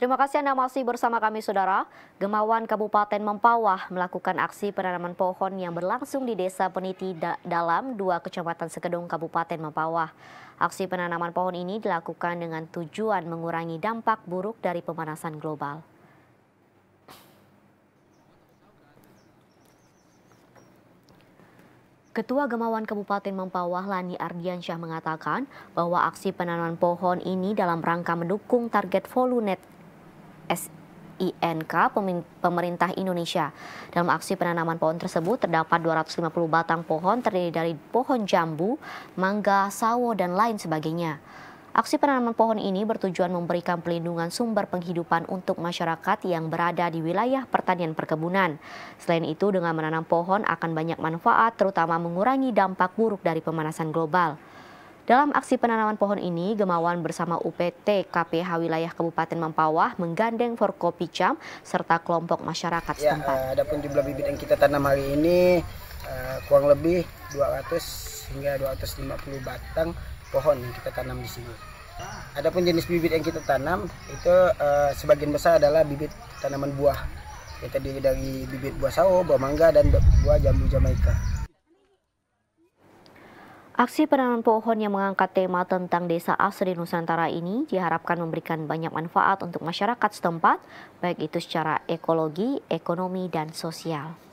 Terima kasih Anda masih bersama kami Saudara. Gemawan Kabupaten Mempawah melakukan aksi penanaman pohon yang berlangsung di Desa Peniti da Dalam, dua kecamatan Sekedung Kabupaten Mempawah. Aksi penanaman pohon ini dilakukan dengan tujuan mengurangi dampak buruk dari pemanasan global. Ketua Gemawan Kabupaten Mempawah Lani Ardiansyah mengatakan bahwa aksi penanaman pohon ini dalam rangka mendukung target Volunet SINK pemerintah Indonesia. Dalam aksi penanaman pohon tersebut terdapat 250 batang pohon terdiri dari pohon jambu, mangga, sawo, dan lain sebagainya. Aksi penanaman pohon ini bertujuan memberikan pelindungan sumber penghidupan untuk masyarakat yang berada di wilayah pertanian perkebunan. Selain itu, dengan menanam pohon akan banyak manfaat, terutama mengurangi dampak buruk dari pemanasan global. Dalam aksi penanaman pohon ini, Gemawan bersama UPT KPH wilayah Kabupaten Mempawah menggandeng Forkopicam serta kelompok masyarakat ya, setempat. Ya, adapun jumlah bibit yang kita tanam hari ini eh, kurang lebih 200 hingga 250 batang pohon yang kita tanam di sini. Adapun jenis bibit yang kita tanam itu eh, sebagian besar adalah bibit tanaman buah Kita terdiri dari bibit buah sawo, buah mangga dan buah jambu jamaika. Aksi penanaman pohon yang mengangkat tema tentang desa asri Nusantara ini diharapkan memberikan banyak manfaat untuk masyarakat setempat, baik itu secara ekologi, ekonomi, dan sosial.